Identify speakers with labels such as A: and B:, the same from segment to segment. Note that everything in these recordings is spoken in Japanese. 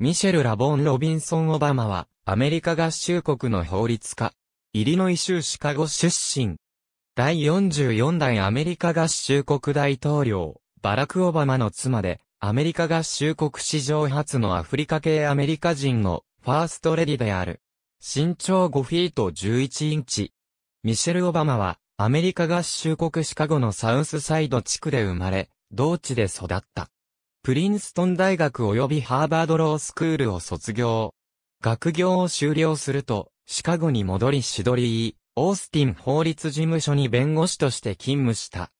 A: ミシェル・ラボン・ロビンソン・オバマは、アメリカ合衆国の法律家。イリノイ州シカゴ出身。第44代アメリカ合衆国大統領、バラク・オバマの妻で、アメリカ合衆国史上初のアフリカ系アメリカ人のファーストレディである。身長5フィート11インチ。ミシェル・オバマは、アメリカ合衆国シカゴのサウスサイド地区で生まれ、同地で育った。プリンストン大学及びハーバードロースクールを卒業。学業を修了すると、シカゴに戻りシドリー、オースティン法律事務所に弁護士として勤務した。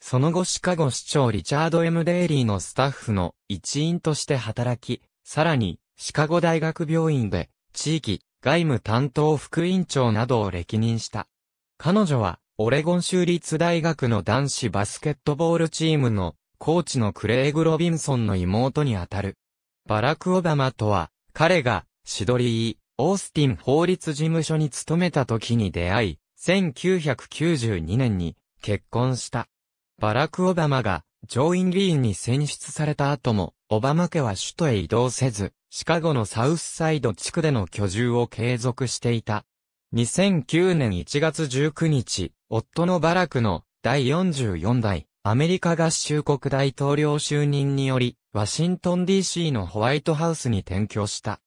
A: その後シカゴ市長リチャード・ M・ デイリーのスタッフの一員として働き、さらに、シカゴ大学病院で、地域、外務担当副委員長などを歴任した。彼女は、オレゴン州立大学の男子バスケットボールチームのコーチのクレイグ・ロビンソンの妹にあたる。バラク・オバマとは、彼が、シドリー・オースティン法律事務所に勤めた時に出会い、1992年に結婚した。バラク・オバマが上院議員に選出された後も、オバマ家は首都へ移動せず、シカゴのサウスサイド地区での居住を継続していた。2009年1月19日、夫のバラクの第44代アメリカ合衆国大統領就任により、ワシントン DC のホワイトハウスに転居した。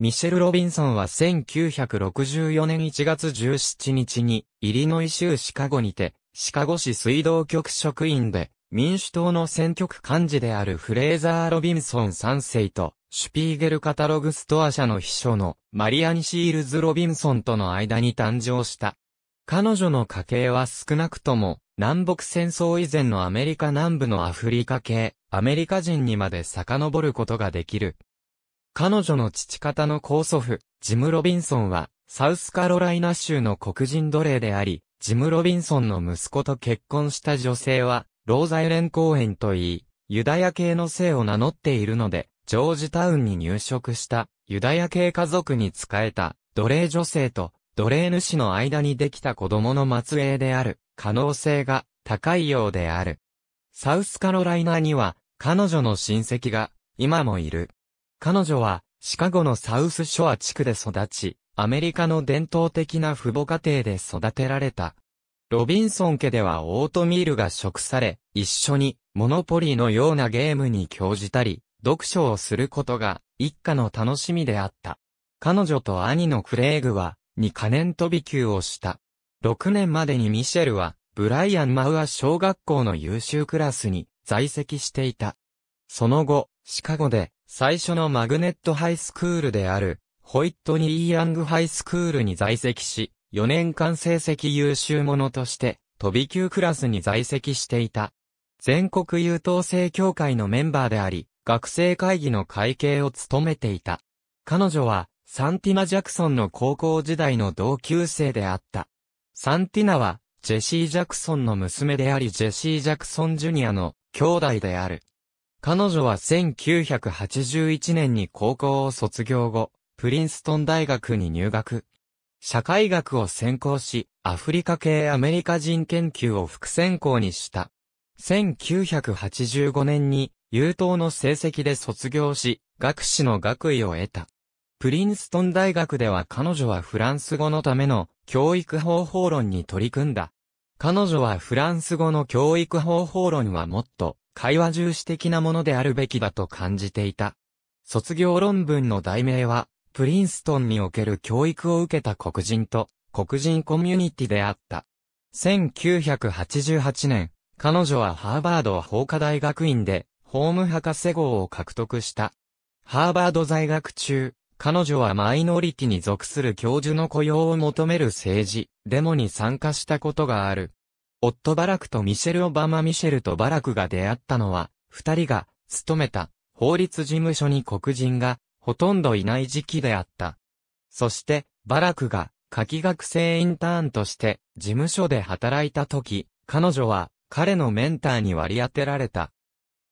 A: ミシェル・ロビンソンは1964年1月17日に、イリノイ州シカゴにて、シカゴ市水道局職員で、民主党の選挙区幹事であるフレーザー・ロビンソン3世と、シュピーゲルカタログストア社の秘書のマリアン・シールズ・ロビンソンとの間に誕生した。彼女の家系は少なくとも、南北戦争以前のアメリカ南部のアフリカ系、アメリカ人にまで遡ることができる。彼女の父方の高祖父、ジム・ロビンソンは、サウスカロライナ州の黒人奴隷であり、ジム・ロビンソンの息子と結婚した女性は、ローザイレン公園といい、ユダヤ系の姓を名乗っているので、ジョージタウンに入植した、ユダヤ系家族に仕えた、奴隷女性と、奴隷主の間にできた子供の末裔である可能性が高いようである。サウスカロライナには彼女の親戚が今もいる。彼女はシカゴのサウスショア地区で育ち、アメリカの伝統的な父母家庭で育てられた。ロビンソン家ではオートミールが食され、一緒にモノポリーのようなゲームに興じたり、読書をすることが一家の楽しみであった。彼女と兄のクレイグはに可燃飛び級をした。6年までにミシェルは、ブライアン・マウア小学校の優秀クラスに在籍していた。その後、シカゴで最初のマグネットハイスクールである、ホイットニー・ヤングハイスクールに在籍し、4年間成績優秀者として、飛び級クラスに在籍していた。全国優等生協会のメンバーであり、学生会議の会計を務めていた。彼女は、サンティナ・ジャクソンの高校時代の同級生であった。サンティナは、ジェシー・ジャクソンの娘でありジェシー・ジャクソン・ジュニアの兄弟である。彼女は1981年に高校を卒業後、プリンストン大学に入学。社会学を専攻し、アフリカ系アメリカ人研究を副専攻にした。1985年に、優等の成績で卒業し、学士の学位を得た。プリンストン大学では彼女はフランス語のための教育方法論に取り組んだ。彼女はフランス語の教育方法論はもっと会話重視的なものであるべきだと感じていた。卒業論文の題名は、プリンストンにおける教育を受けた黒人と黒人コミュニティであった。1988年、彼女はハーバード法科大学院で法務博士号を獲得した。ハーバード在学中、彼女はマイノリティに属する教授の雇用を求める政治、デモに参加したことがある。夫バラクとミシェル・オバマ・ミシェルとバラクが出会ったのは、二人が、勤めた、法律事務所に黒人が、ほとんどいない時期であった。そして、バラクが、夏学生インターンとして、事務所で働いた時、彼女は、彼のメンターに割り当てられた。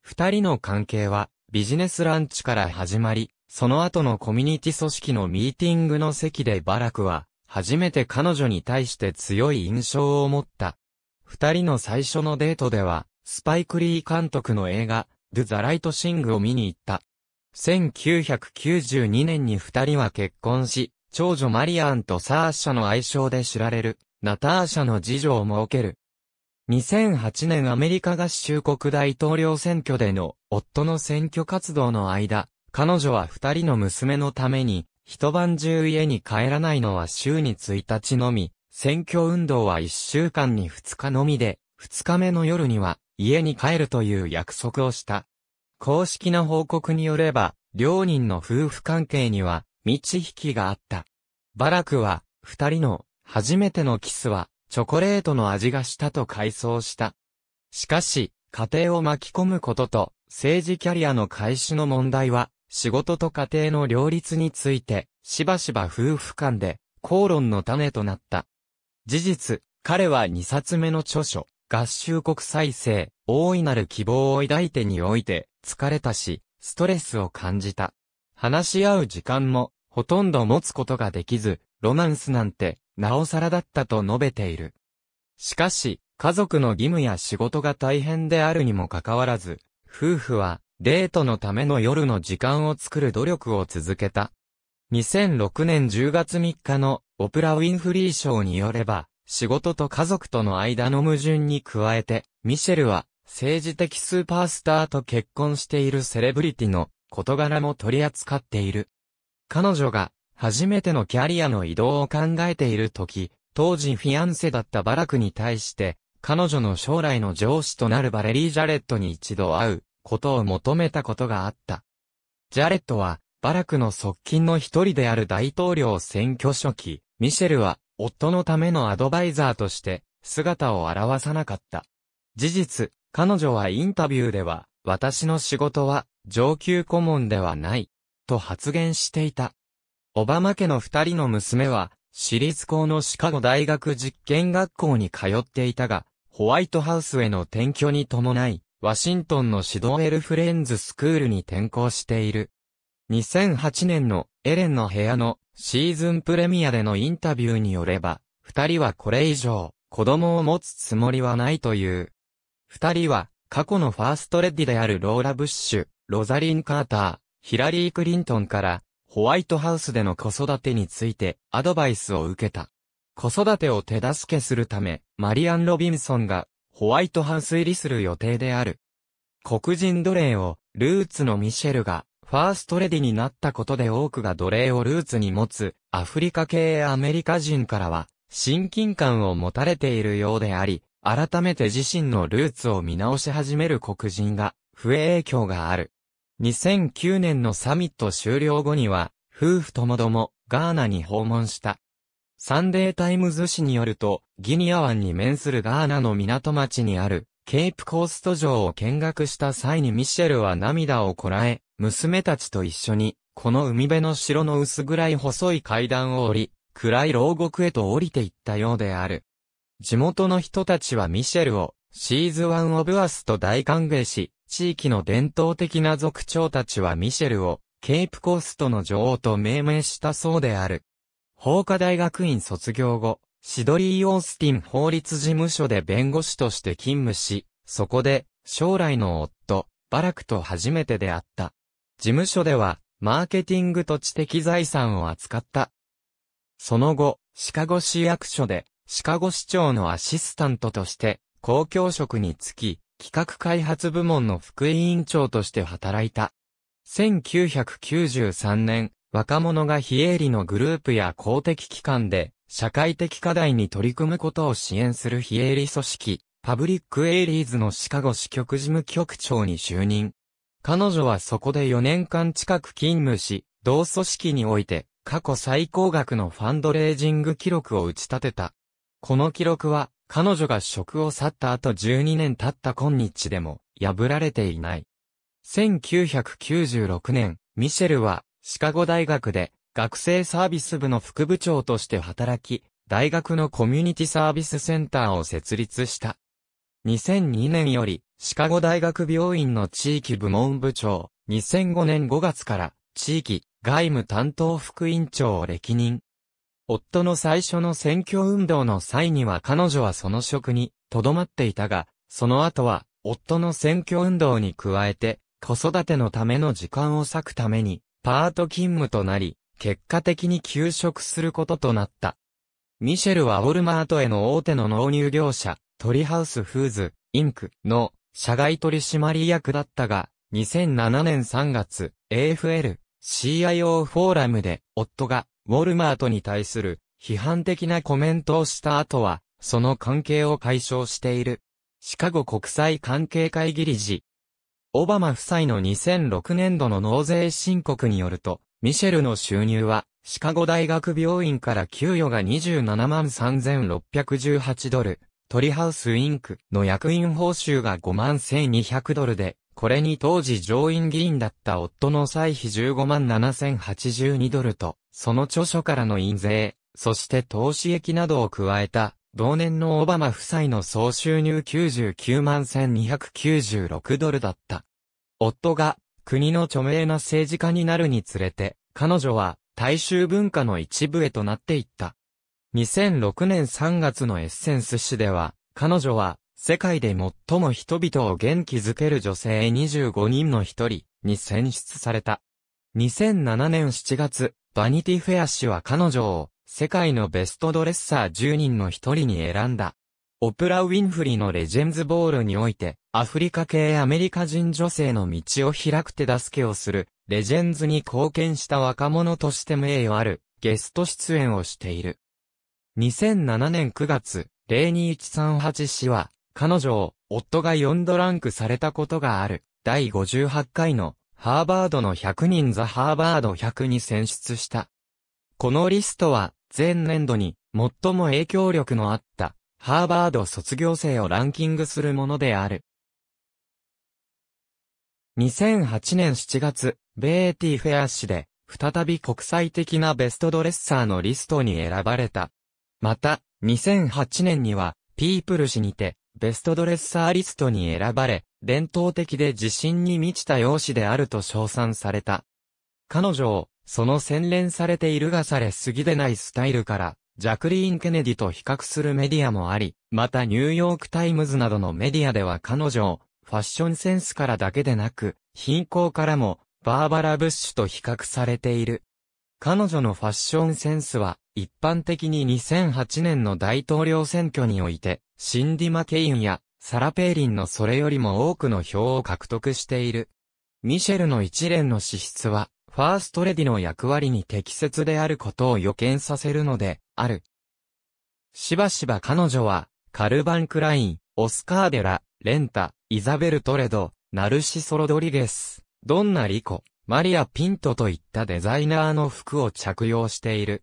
A: 二人の関係は、ビジネスランチから始まり、その後のコミュニティ組織のミーティングの席でバラクは、初めて彼女に対して強い印象を持った。二人の最初のデートでは、スパイクリー監督の映画、ドゥ・ザ・ライト・シングを見に行った。1992年に二人は結婚し、長女マリアンとサーシャの愛称で知られる、ナターシャの次女を設ける。2008年アメリカ合衆国大統領選挙での夫の選挙活動の間、彼女は二人の娘のために、一晩中家に帰らないのは週に1日のみ、選挙運動は一週間に二日のみで、二日目の夜には家に帰るという約束をした。公式な報告によれば、両人の夫婦関係には、満ち引きがあった。バラクは、二人の、初めてのキスは、チョコレートの味がしたと回想した。しかし、家庭を巻き込むことと、政治キャリアの開始の問題は、仕事と家庭の両立について、しばしば夫婦間で、口論の種となった。事実、彼は2冊目の著書、合衆国再生、大いなる希望を抱いてにおいて、疲れたし、ストレスを感じた。話し合う時間も、ほとんど持つことができず、ロマンスなんて、なおさらだったと述べている。しかし、家族の義務や仕事が大変であるにもかかわらず、夫婦はデートのための夜の時間を作る努力を続けた。2006年10月3日のオプラ・ウィンフリー賞によれば、仕事と家族との間の矛盾に加えて、ミシェルは政治的スーパースターと結婚しているセレブリティの事柄も取り扱っている。彼女が初めてのキャリアの移動を考えている時、当時フィアンセだったバラクに対して、彼女の将来の上司となるバレリー・ジャレットに一度会うことを求めたことがあった。ジャレットは、バラクの側近の一人である大統領選挙初期、ミシェルは、夫のためのアドバイザーとして、姿を現さなかった。事実、彼女はインタビューでは、私の仕事は、上級顧問ではない、と発言していた。オバマ家の二人の娘は、私立校のシカゴ大学実験学校に通っていたが、ホワイトハウスへの転居に伴い、ワシントンのシドエルフレンズスクールに転校している。2008年のエレンの部屋のシーズンプレミアでのインタビューによれば、二人はこれ以上子供を持つつもりはないという。二人は過去のファーストレディであるローラ・ブッシュ、ロザリン・カーター、ヒラリー・クリントンからホワイトハウスでの子育てについてアドバイスを受けた。子育てを手助けするため、マリアン・ロビンソンがホワイトハウス入りする予定である。黒人奴隷を、ルーツのミシェルが、ファーストレディになったことで多くが奴隷をルーツに持つ、アフリカ系アメリカ人からは、親近感を持たれているようであり、改めて自身のルーツを見直し始める黒人が、増え影響がある。2009年のサミット終了後には、夫婦ともども、ガーナに訪問した。サンデータイムズ紙によると、ギニア湾に面するガーナの港町にある、ケープコースト城を見学した際にミシェルは涙をこらえ、娘たちと一緒に、この海辺の城の薄暗い細い階段を降り、暗い牢獄へと降りていったようである。地元の人たちはミシェルを、シーズワンオブアスと大歓迎し、地域の伝統的な族長たちはミシェルを、ケープコーストの女王と命名したそうである。法科大学院卒業後、シドリー・オースティン法律事務所で弁護士として勤務し、そこで、将来の夫、バラクと初めて出会った。事務所では、マーケティングと知的財産を扱った。その後、シカゴ市役所で、シカゴ市長のアシスタントとして、公共職に就き、企画開発部門の副委員長として働いた。1993年、若者が非営利のグループや公的機関で、社会的課題に取り組むことを支援する非営利組織、パブリックエイリーズのシカゴ支局事務局長に就任。彼女はそこで4年間近く勤務し、同組織において過去最高額のファンドレージング記録を打ち立てた。この記録は彼女が職を去った後12年経った今日でも破られていない。1996年、ミシェルはシカゴ大学で学生サービス部の副部長として働き、大学のコミュニティサービスセンターを設立した。2002年より、シカゴ大学病院の地域部門部長、2005年5月から、地域、外務担当副委員長を歴任。夫の最初の選挙運動の際には彼女はその職に、留まっていたが、その後は、夫の選挙運動に加えて、子育てのための時間を割くために、パート勤務となり、結果的に休職することとなった。ミシェルはウォルマートへの大手の納入業者、トリハウスフーズ、インクの社外取締役だったが、2007年3月、AFL、CIO フォーラムで、夫が、ウォルマートに対する、批判的なコメントをした後は、その関係を解消している。シカゴ国際関係会議理事、オバマ夫妻の2006年度の納税申告によると、ミシェルの収入は、シカゴ大学病院から給与が27万3618ドル、トリハウスインクの役員報酬が5万1200ドルで、これに当時上院議員だった夫の歳費15万7082ドルと、その著書からの印税、そして投資益などを加えた同年のオバマ夫妻の総収入99万1296ドルだった。夫が国の著名な政治家になるにつれて、彼女は大衆文化の一部へとなっていった。2006年3月のエッセンス誌では、彼女は世界で最も人々を元気づける女性25人の一人に選出された。2007年7月、バニティフェア氏は彼女を世界のベストドレッサー10人の一人に選んだ。オプラ・ウィンフリーのレジェンズ・ボールにおいて、アフリカ系アメリカ人女性の道を開く手助けをする、レジェンズに貢献した若者として名誉ある、ゲスト出演をしている。2007年9月、02138氏は、彼女を、夫が4度ランクされたことがある、第58回の、ハーバードの100人ザ・ハーバード100に選出した。このリストは、前年度に最も影響力のあったハーバード卒業生をランキングするものである。2008年7月、ベーティフェア誌で再び国際的なベストドレッサーのリストに選ばれた。また、2008年にはピープル誌にてベストドレッサーリストに選ばれ、伝統的で自信に満ちた容姿であると称賛された。彼女をその洗練されているがされすぎでないスタイルから、ジャクリーン・ケネディと比較するメディアもあり、またニューヨークタイムズなどのメディアでは彼女を、ファッションセンスからだけでなく、貧困からも、バーバラ・ブッシュと比較されている。彼女のファッションセンスは、一般的に2008年の大統領選挙において、シンディ・マケインやサラ・ペーリンのそれよりも多くの票を獲得している。ミシェルの一連の資質は、ファーストレディの役割に適切であることを予見させるので、ある。しばしば彼女は、カルバン・クライン、オスカーデラ、レンタ、イザベル・トレド、ナルシソ・ロドリゲス、ドンナ・リコ、マリア・ピントといったデザイナーの服を着用している。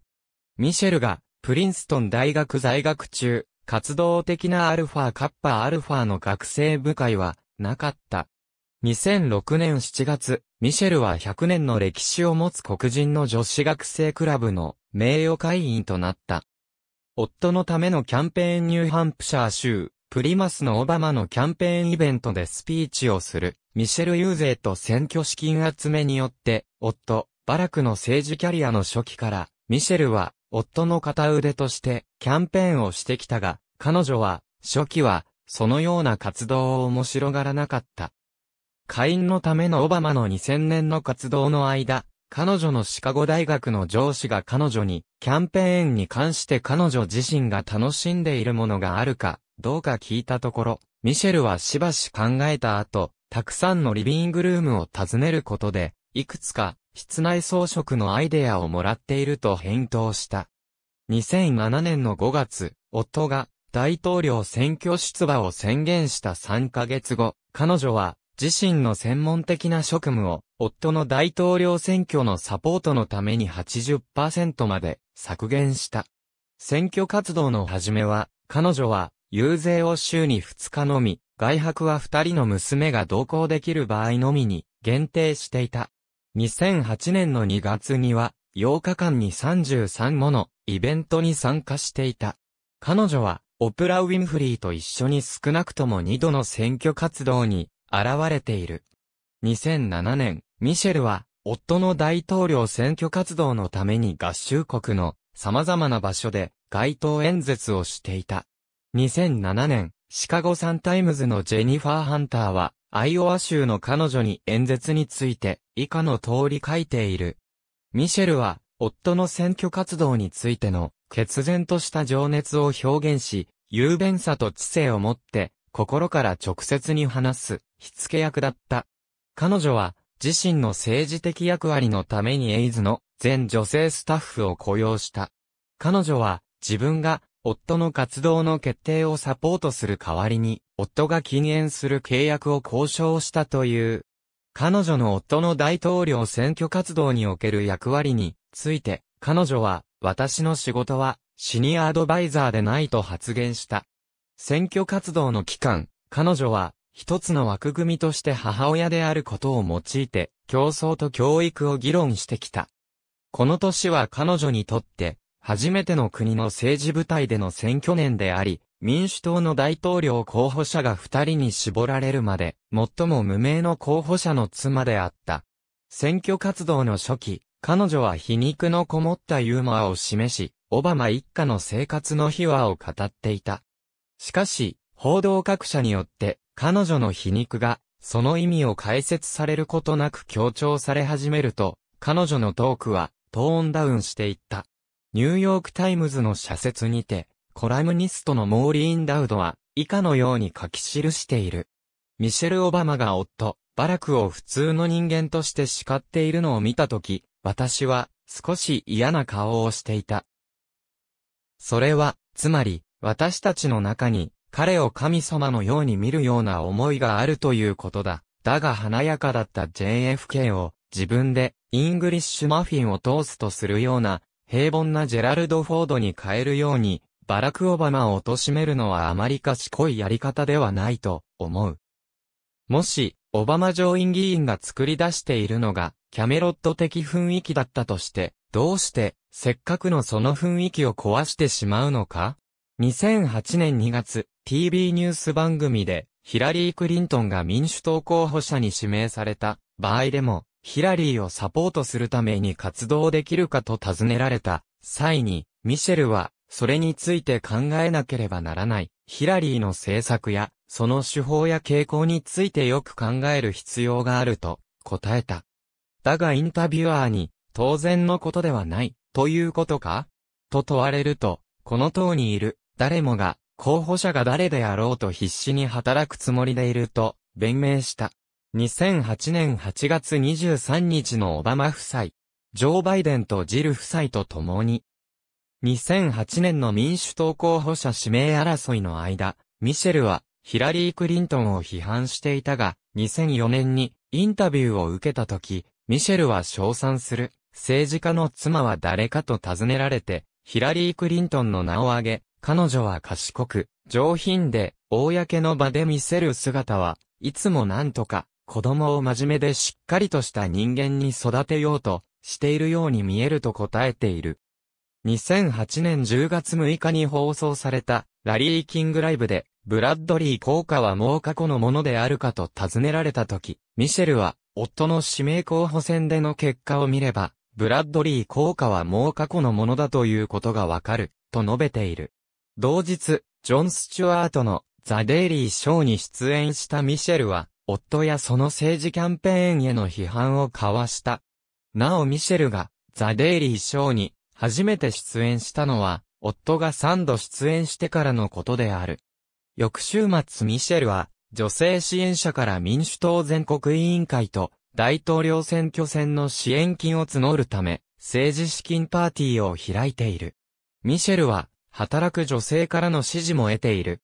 A: ミシェルが、プリンストン大学在学中、活動的なアルファカッパアルファの学生部会は、なかった。2006年7月、ミシェルは100年の歴史を持つ黒人の女子学生クラブの名誉会員となった。夫のためのキャンペーンニューハンプシャー州、プリマスのオバマのキャンペーンイベントでスピーチをする、ミシェル・ユーゼと選挙資金集めによって、夫、バラクの政治キャリアの初期から、ミシェルは、夫の片腕として、キャンペーンをしてきたが、彼女は、初期は、そのような活動を面白がらなかった。会員のためのオバマの2000年の活動の間、彼女のシカゴ大学の上司が彼女に、キャンペーンに関して彼女自身が楽しんでいるものがあるか、どうか聞いたところ、ミシェルはしばし考えた後、たくさんのリビングルームを訪ねることで、いくつか、室内装飾のアイデアをもらっていると返答した。2007年の5月、夫が大統領選挙出馬を宣言した3ヶ月後、彼女は自身の専門的な職務を、夫の大統領選挙のサポートのために80%まで削減した。選挙活動の始めは、彼女は、遊説を週に2日のみ、外泊は2人の娘が同行できる場合のみに限定していた。2008年の2月には、8日間に33ものイベントに参加していた。彼女は、オプラ・ウィンフリーと一緒に少なくとも2度の選挙活動に現れている。2007年、ミシェルは、夫の大統領選挙活動のために合衆国の様々な場所で街頭演説をしていた。2007年、シカゴサンタイムズのジェニファー・ハンターは、アイオワ州の彼女に演説について、以下の通り書いている。ミシェルは、夫の選挙活動についての、決然とした情熱を表現し、雄弁さと知性を持って、心から直接に話す、火付け役だった。彼女は、自身の政治的役割のためにエイズの全女性スタッフを雇用した。彼女は、自分が、夫の活動の決定をサポートする代わりに、夫が禁煙する契約を交渉したという。彼女の夫の大統領選挙活動における役割について、彼女は、私の仕事は、シニアアドバイザーでないと発言した。選挙活動の期間、彼女は、一つの枠組みとして母親であることを用いて、競争と教育を議論してきた。この年は彼女にとって、初めての国の政治部隊での選挙年であり、民主党の大統領候補者が二人に絞られるまで、最も無名の候補者の妻であった。選挙活動の初期、彼女は皮肉のこもったユーモアを示し、オバマ一家の生活の秘話を語っていた。しかし、報道各社によって、彼女の皮肉が、その意味を解説されることなく強調され始めると、彼女のトークは、トーンダウンしていった。ニューヨークタイムズの社説にて、コラムニストのモーリーン・ダウドは、以下のように書き記している。ミシェル・オバマが夫、バラクを普通の人間として叱っているのを見たとき、私は、少し嫌な顔をしていた。それは、つまり、私たちの中に、彼を神様のように見るような思いがあるということだ。だが華やかだった JFK を、自分で、イングリッシュマフィンを通すとするような、平凡なジェラルド・フォードに変えるように、バラク・オバマを貶めるのはあまり賢いやり方ではないと思う。もし、オバマ上院議員が作り出しているのが、キャメロット的雰囲気だったとして、どうして、せっかくのその雰囲気を壊してしまうのか2008年2月、TV ニュース番組で、ヒラリー・クリントンが民主党候補者に指名された場合でも、ヒラリーをサポートするために活動できるかと尋ねられた際に、ミシェルは、それについて考えなければならない、ヒラリーの政策や、その手法や傾向についてよく考える必要があると答えた。だがインタビュアーに、当然のことではない、ということかと問われると、この党にいる誰もが、候補者が誰であろうと必死に働くつもりでいると、弁明した。2008年8月23日のオバマ夫妻、ジョー・バイデンとジル夫妻と共に、2008年の民主党候補者指名争いの間、ミシェルはヒラリー・クリントンを批判していたが、2004年にインタビューを受けた時、ミシェルは称賛する、政治家の妻は誰かと尋ねられて、ヒラリー・クリントンの名を挙げ、彼女は賢く、上品で、公の場で見せる姿は、いつもなんとか、子供を真面目でしっかりとした人間に育てようと、しているように見えると答えている。2008年10月6日に放送された、ラリー・キングライブで、ブラッドリー効果はもう過去のものであるかと尋ねられた時、ミシェルは、夫の指名候補戦での結果を見れば、ブラッドリー効果はもう過去のものだということがわかる、と述べている。同日、ジョン・スチュワートのザ・デイリー・ショーに出演したミシェルは、夫やその政治キャンペーンへの批判を交わした。なおミシェルがザ・デイリー・ショーに初めて出演したのは、夫が3度出演してからのことである。翌週末ミシェルは、女性支援者から民主党全国委員会と大統領選挙戦の支援金を募るため、政治資金パーティーを開いている。ミシェルは、働く女性からの支持も得ている。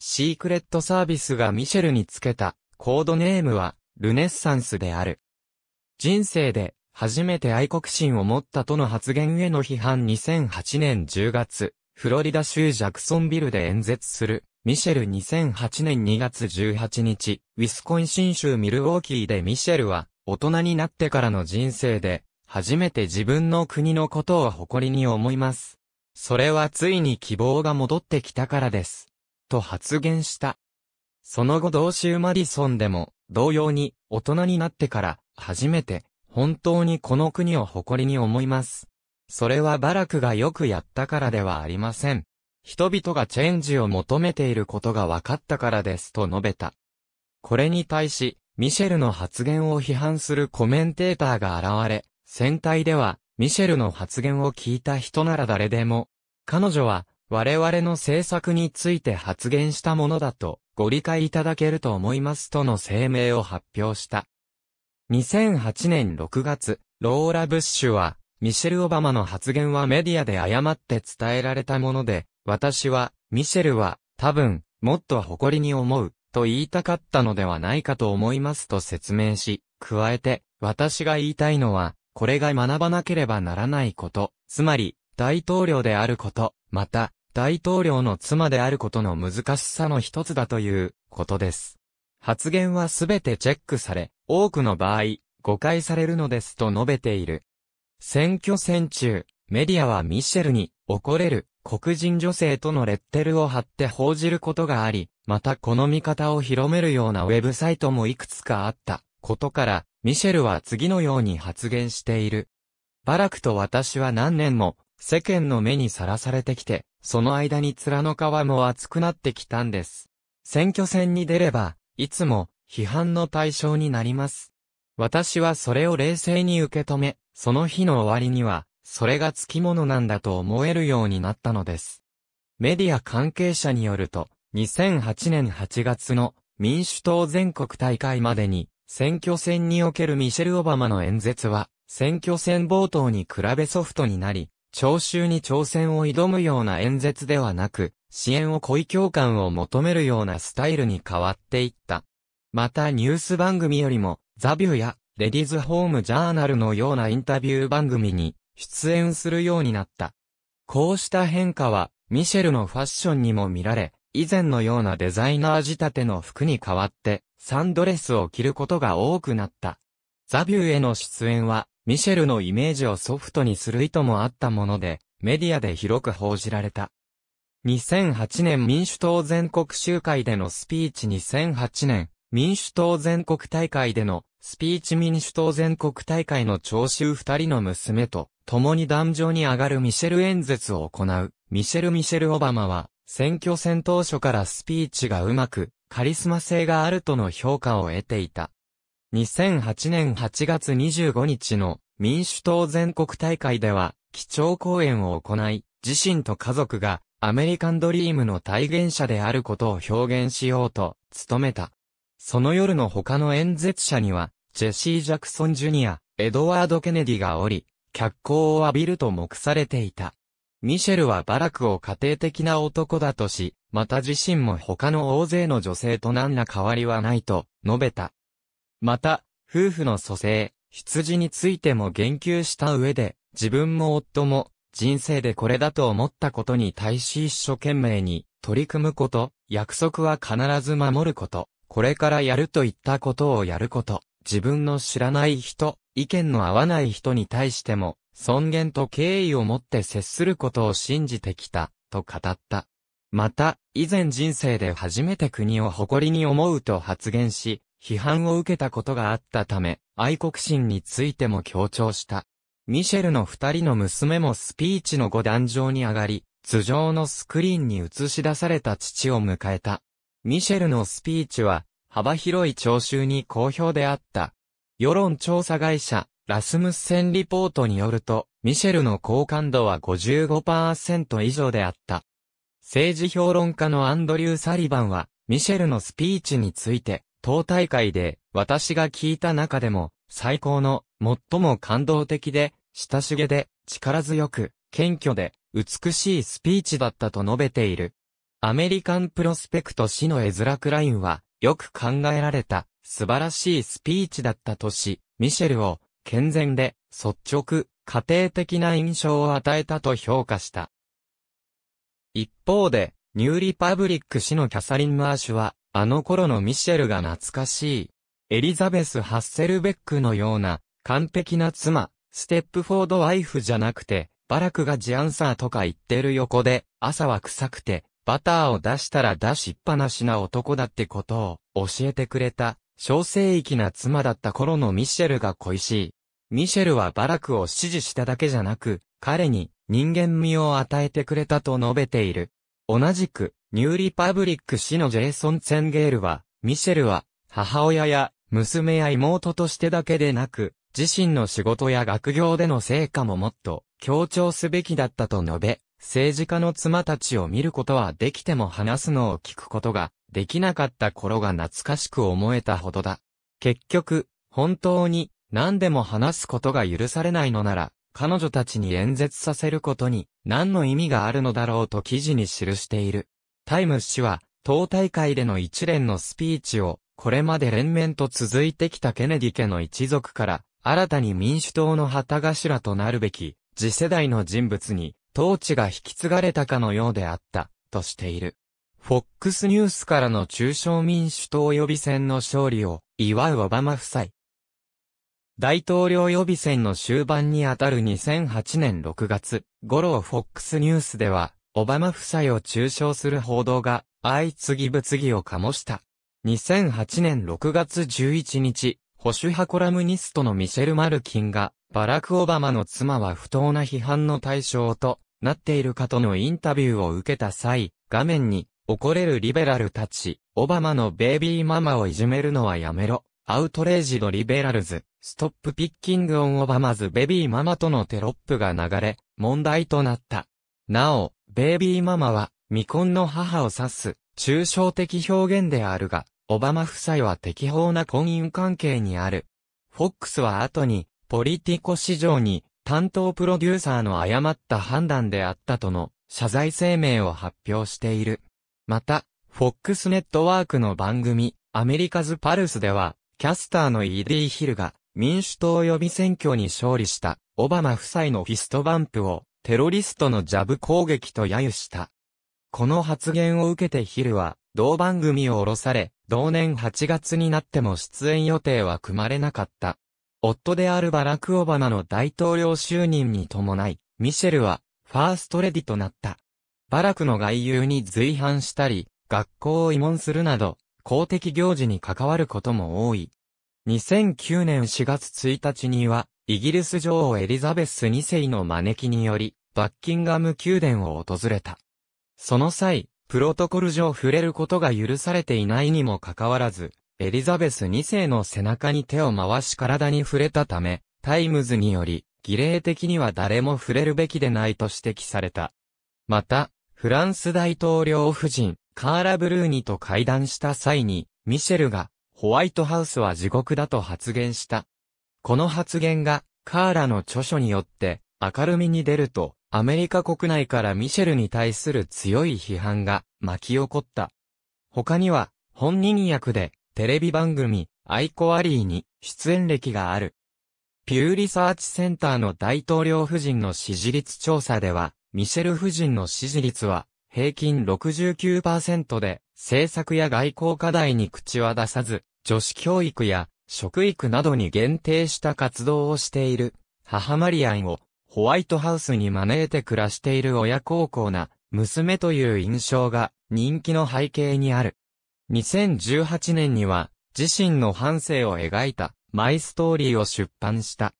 A: シークレットサービスがミシェルにつけたコードネームはルネッサンスである。人生で初めて愛国心を持ったとの発言への批判2008年10月、フロリダ州ジャクソンビルで演説する、ミシェル2008年2月18日、ウィスコンシン州ミルウォーキーでミシェルは、大人になってからの人生で、初めて自分の国のことを誇りに思います。それはついに希望が戻ってきたからです。と発言した。その後同州マディソンでも、同様に、大人になってから、初めて、本当にこの国を誇りに思います。それはバラクがよくやったからではありません。人々がチェンジを求めていることが分かったからですと述べた。これに対し、ミシェルの発言を批判するコメンテーターが現れ、戦隊では、ミシェルの発言を聞いた人なら誰でも、彼女は我々の政策について発言したものだとご理解いただけると思いますとの声明を発表した。2008年6月、ローラ・ブッシュは、ミシェル・オバマの発言はメディアで誤って伝えられたもので、私は、ミシェルは、多分、もっと誇りに思う、と言いたかったのではないかと思いますと説明し、加えて、私が言いたいのは、これが学ばなければならないこと、つまり、大統領であること、また、大統領の妻であることの難しさの一つだということです。発言はすべてチェックされ、多くの場合、誤解されるのですと述べている。選挙戦中、メディアはミシェルに、怒れる、黒人女性とのレッテルを貼って報じることがあり、またこの見方を広めるようなウェブサイトもいくつかあったことから、ミシェルは次のように発言している。バラクと私は何年も世間の目にさらされてきて、その間に面の皮も厚くなってきたんです。選挙戦に出れば、いつも批判の対象になります。私はそれを冷静に受け止め、その日の終わりには、それがつきものなんだと思えるようになったのです。メディア関係者によると、2008年8月の民主党全国大会までに、選挙戦におけるミシェル・オバマの演説は、選挙戦冒頭に比べソフトになり、聴衆に挑戦を挑むような演説ではなく、支援を恋共感を求めるようなスタイルに変わっていった。またニュース番組よりも、ザビューやレディーズホームジャーナルのようなインタビュー番組に出演するようになった。こうした変化は、ミシェルのファッションにも見られ、以前のようなデザイナー仕立ての服に変わって、サンドレスを着ることが多くなった。ザビューへの出演は、ミシェルのイメージをソフトにする意図もあったもので、メディアで広く報じられた。2008年民主党全国集会でのスピーチ2008年、民主党全国大会でのスピーチ民主党全国大会の聴衆二人の娘と共に壇上に上がるミシェル演説を行うミシェル・ミシェル・オバマは選挙戦当初からスピーチがうまくカリスマ性があるとの評価を得ていた。2008年8月25日の民主党全国大会では、基調講演を行い、自身と家族がアメリカンドリームの体現者であることを表現しようと努めた。その夜の他の演説者には、ジェシー・ジャクソン・ジュニア、エドワード・ケネディがおり、脚光を浴びると目されていた。ミシェルはバラクを家庭的な男だとし、また自身も他の大勢の女性と何ら変わりはないと述べた。また、夫婦の蘇生、羊についても言及した上で、自分も夫も人生でこれだと思ったことに対し一生懸命に取り組むこと、約束は必ず守ること、これからやると言ったことをやること、自分の知らない人、意見の合わない人に対しても尊厳と敬意を持って接することを信じてきた、と語った。また、以前人生で初めて国を誇りに思うと発言し、批判を受けたことがあったため、愛国心についても強調した。ミシェルの二人の娘もスピーチの五段上に上がり、頭上のスクリーンに映し出された父を迎えた。ミシェルのスピーチは、幅広い聴衆に好評であった。世論調査会社、ラスムッセンリポートによると、ミシェルの好感度は55%以上であった。政治評論家のアンドリュー・サリバンは、ミシェルのスピーチについて、党大会で、私が聞いた中でも、最高の、最も感動的で、親しげで、力強く、謙虚で、美しいスピーチだったと述べている。アメリカンプロスペクト氏のエズラ・クラインは、よく考えられた、素晴らしいスピーチだったとし、ミシェルを、健全で、率直、家庭的な印象を与えたと評価した。一方で、ニューリパブリック氏のキャサリン・マーシュは、あの頃のミシェルが懐かしい。エリザベス・ハッセルベックのような、完璧な妻、ステップフォード・ワイフじゃなくて、バラクがジアンサーとか言ってる横で、朝は臭くて、バターを出したら出しっぱなしな男だってことを教えてくれた小生意気な妻だった頃のミシェルが恋しい。ミシェルはバラクを支持しただけじゃなく、彼に人間味を与えてくれたと述べている。同じく、ニューリパブリック氏のジェイソン・ツェンゲールは、ミシェルは、母親や娘や妹としてだけでなく、自身の仕事や学業での成果ももっと強調すべきだったと述べ、政治家の妻たちを見ることはできても話すのを聞くことができなかった頃が懐かしく思えたほどだ。結局、本当に何でも話すことが許されないのなら、彼女たちに演説させることに何の意味があるのだろうと記事に記している。タイム氏は、党大会での一連のスピーチを、これまで連綿と続いてきたケネディ家の一族から、新たに民主党の旗頭となるべき、次世代の人物に、統治が引き継がれたかのようであった、としている。フォックスニュースからの中小民主党予備選の勝利を祝うオバマ夫妻。大統領予備選の終盤にあたる2008年6月、ゴローックスニュースでは、オバマ夫妻を中傷する報道が相次ぎ物議を醸した。2008年6月11日、保守派コラムニストのミシェル・マルキンが、バラク・オバマの妻は不当な批判の対象となっているかとのインタビューを受けた際、画面に怒れるリベラルたち、オバマのベイビーママをいじめるのはやめろ。アウトレイジドリベラルズ、ストップピッキングオンオバマズベビーママとのテロップが流れ、問題となった。なお、ベイビーママは、未婚の母を指す、抽象的表現であるが、オバマ夫妻は適法な婚姻関係にある。フォックスは後に、ポリティコ市場に、担当プロデューサーの誤った判断であったとの謝罪声明を発表している。また、FOX ネットワークの番組、アメリカズ・パルスでは、キャスターのイディ・ヒルが、民主党予備選挙に勝利した、オバマ夫妻のフィストバンプを、テロリストのジャブ攻撃と揶揄した。この発言を受けてヒルは、同番組を降ろされ、同年8月になっても出演予定は組まれなかった。夫であるバラク・オバマの大統領就任に伴い、ミシェルは、ファーストレディとなった。バラクの外遊に随伴したり、学校を慰問するなど、公的行事に関わることも多い。2009年4月1日には、イギリス女王エリザベス2世の招きにより、バッキンガム宮殿を訪れた。その際、プロトコル上触れることが許されていないにもかかわらず、エリザベス2世の背中に手を回し体に触れたため、タイムズにより、儀礼的には誰も触れるべきでないと指摘された。また、フランス大統領夫人、カーラ・ブルーニと会談した際に、ミシェルが、ホワイトハウスは地獄だと発言した。この発言が、カーラの著書によって、明るみに出ると、アメリカ国内からミシェルに対する強い批判が巻き起こった。他には、本人役で、テレビ番組、アイコアリーに出演歴がある。ピューリサーチセンターの大統領夫人の支持率調査では、ミシェル夫人の支持率は平均69%で、政策や外交課題に口は出さず、女子教育や食育などに限定した活動をしている母マリアンをホワイトハウスに招いて暮らしている親孝行な娘という印象が人気の背景にある。2018年には自身の半生を描いたマイストーリーを出版した。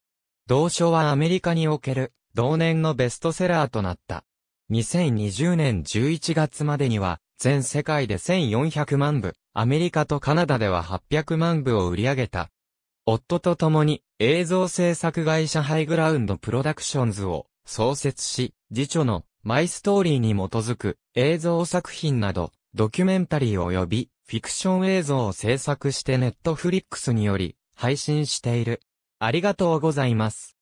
A: 同書はアメリカにおける同年のベストセラーとなった。2020年11月までには、全世界で1400万部、アメリカとカナダでは800万部を売り上げた。夫と共に映像制作会社ハイグラウンドプロダクションズを創設し、次女のマイストーリーに基づく映像作品など、ドキュメンタリー及びフィクション映像を制作してネットフリックスにより配信している。ありがとうございます。